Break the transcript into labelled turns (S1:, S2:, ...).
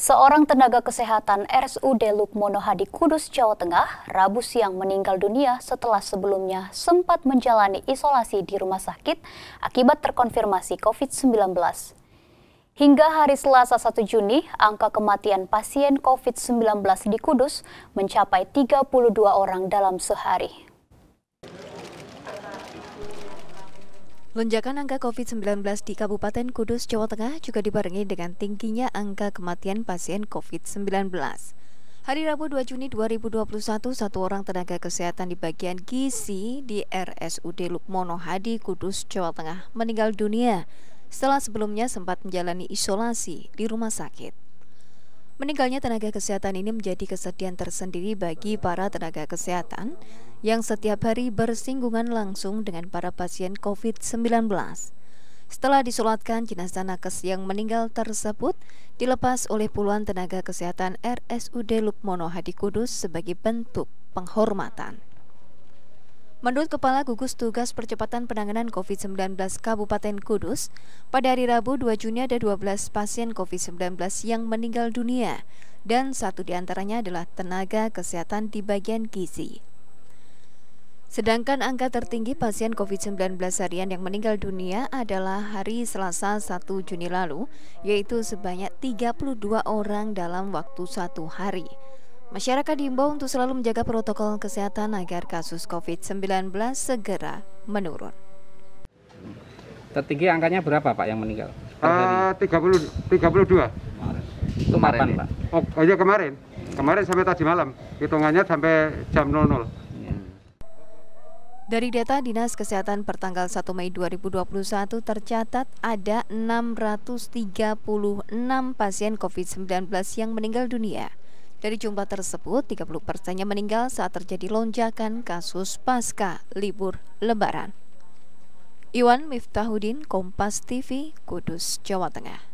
S1: Seorang tenaga kesehatan RSUD Lukmono Hadi Kudus, Jawa Tengah, Rabu siang meninggal dunia setelah sebelumnya sempat menjalani isolasi di rumah sakit akibat terkonfirmasi COVID-19. Hingga hari Selasa 1 Juni, angka kematian pasien COVID-19 di Kudus mencapai 32 orang dalam sehari.
S2: Lonjakan angka COVID-19 di Kabupaten Kudus, Jawa Tengah juga dibarengi dengan tingginya angka kematian pasien COVID-19. Hari Rabu 2 Juni 2021, satu orang tenaga kesehatan di bagian gizi di RSUD Lukmono Hadi, Kudus, Jawa Tengah meninggal dunia setelah sebelumnya sempat menjalani isolasi di rumah sakit. Meninggalnya tenaga kesehatan ini menjadi kesedihan tersendiri bagi para tenaga kesehatan yang setiap hari bersinggungan langsung dengan para pasien COVID-19. Setelah disolatkan, jenazah nakes yang meninggal tersebut dilepas oleh puluhan tenaga kesehatan RSUD Lukmono Hadi Kudus sebagai bentuk penghormatan. Menurut Kepala Gugus Tugas Percepatan Penanganan COVID-19 Kabupaten Kudus, pada hari Rabu 2 Juni ada 12 pasien COVID-19 yang meninggal dunia dan satu diantaranya adalah tenaga kesehatan di bagian gizi. Sedangkan angka tertinggi pasien COVID-19 harian yang meninggal dunia adalah hari Selasa 1 Juni lalu, yaitu sebanyak 32 orang dalam waktu satu hari. Masyarakat diimbau untuk selalu menjaga protokol kesehatan agar kasus COVID-19 segera menurun.
S1: Tertinggi angkanya berapa Pak yang meninggal? Uh, 30, 32. Kemarin. Itu kemarin Pak? Oh, oh iya kemarin. Kemarin sampai tadi malam. Hitungannya sampai jam 00. Iya.
S2: Dari data Dinas Kesehatan pertanggal 1 Mei 2021 tercatat ada 636 pasien COVID-19 yang meninggal dunia. Dari jumlah tersebut, 30 persennya meninggal saat terjadi lonjakan kasus pasca libur lebaran. Iwan Miftahudin, Kompas TV, Kudus, Jawa Tengah.